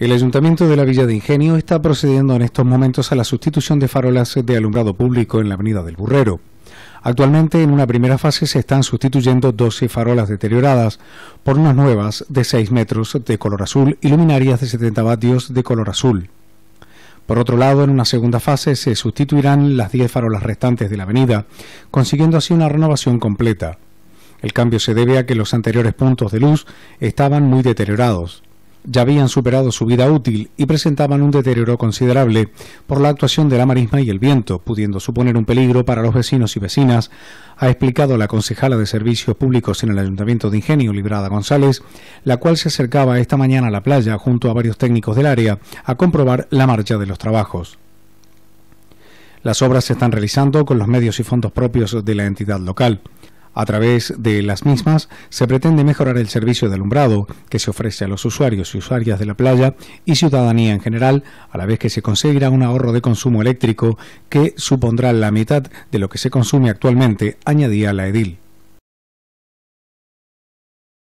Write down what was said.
El Ayuntamiento de la Villa de Ingenio está procediendo en estos momentos a la sustitución de farolas de alumbrado público en la Avenida del Burrero. Actualmente, en una primera fase se están sustituyendo 12 farolas deterioradas por unas nuevas de 6 metros de color azul y luminarias de 70 vatios de color azul. Por otro lado, en una segunda fase se sustituirán las 10 farolas restantes de la avenida, consiguiendo así una renovación completa. El cambio se debe a que los anteriores puntos de luz estaban muy deteriorados ya habían superado su vida útil y presentaban un deterioro considerable por la actuación de la marisma y el viento, pudiendo suponer un peligro para los vecinos y vecinas, ha explicado la concejala de Servicios Públicos en el Ayuntamiento de Ingenio, Librada González, la cual se acercaba esta mañana a la playa junto a varios técnicos del área a comprobar la marcha de los trabajos. Las obras se están realizando con los medios y fondos propios de la entidad local. A través de las mismas se pretende mejorar el servicio de alumbrado que se ofrece a los usuarios y usuarias de la playa y ciudadanía en general, a la vez que se conseguirá un ahorro de consumo eléctrico que supondrá la mitad de lo que se consume actualmente, añadía la edil.